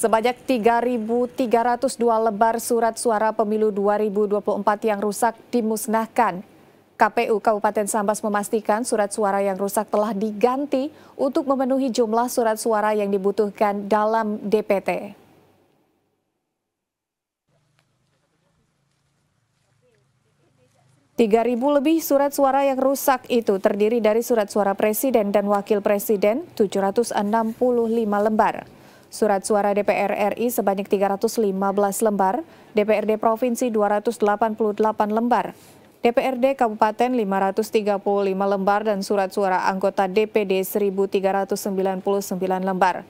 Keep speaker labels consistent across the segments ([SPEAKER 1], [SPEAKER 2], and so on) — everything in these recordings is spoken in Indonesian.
[SPEAKER 1] Sebanyak 3.302 lembar surat suara pemilu 2024 yang rusak dimusnahkan. KPU Kabupaten Sambas memastikan surat suara yang rusak telah diganti untuk memenuhi jumlah surat suara yang dibutuhkan dalam DPT. Tiga ribu lebih surat suara yang rusak itu terdiri dari surat suara presiden dan wakil presiden 765 lembar. Surat suara DPR RI sebanyak 315 lembar, DPRD Provinsi 288 lembar, DPRD Kabupaten 535 lembar dan surat suara anggota DPD 1399 lembar.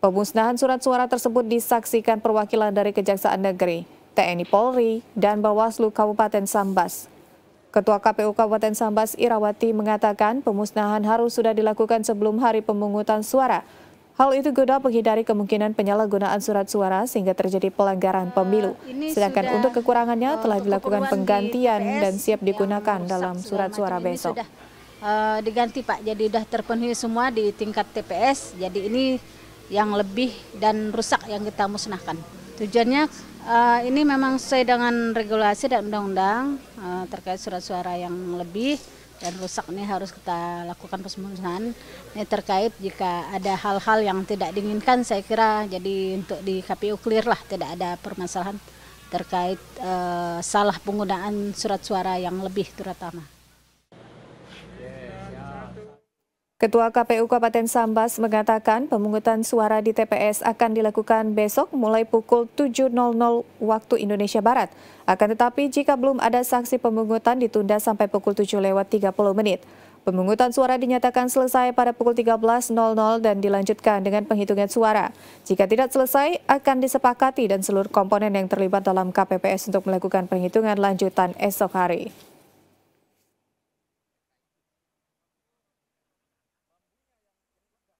[SPEAKER 1] Pemusnahan surat suara tersebut disaksikan perwakilan dari Kejaksaan Negeri, TNI Polri, dan Bawaslu Kabupaten Sambas. Ketua KPU Kabupaten Sambas Irawati mengatakan pemusnahan harus sudah dilakukan sebelum hari pemungutan suara Hal itu guna menghindari kemungkinan penyalahgunaan surat suara sehingga terjadi pelanggaran pemilu. Sedangkan untuk kekurangannya eh, telah dilakukan penggantian dan siap digunakan dalam surat suara besok. Sudah,
[SPEAKER 2] uh, diganti Pak, jadi sudah terpenuhi semua di tingkat TPS. Jadi ini yang lebih dan rusak yang kita musnahkan. Tujuannya eh, ini memang sesuai dengan regulasi dan undang-undang terkait surat suara yang lebih dan rusak ini harus kita lakukan pemusnahan. Ini terkait jika ada hal-hal yang tidak diinginkan saya kira jadi untuk di KPU clear lah tidak ada permasalahan terkait e, salah penggunaan surat suara yang lebih terutama.
[SPEAKER 1] Ketua KPU Kabupaten Sambas mengatakan pemungutan suara di TPS akan dilakukan besok mulai pukul 7.00 waktu Indonesia Barat. Akan tetapi jika belum ada saksi pemungutan ditunda sampai pukul 7 lewat 30 menit. Pemungutan suara dinyatakan selesai pada pukul 13.00 dan dilanjutkan dengan penghitungan suara. Jika tidak selesai, akan disepakati dan seluruh komponen yang terlibat dalam KPPS untuk melakukan penghitungan lanjutan esok hari.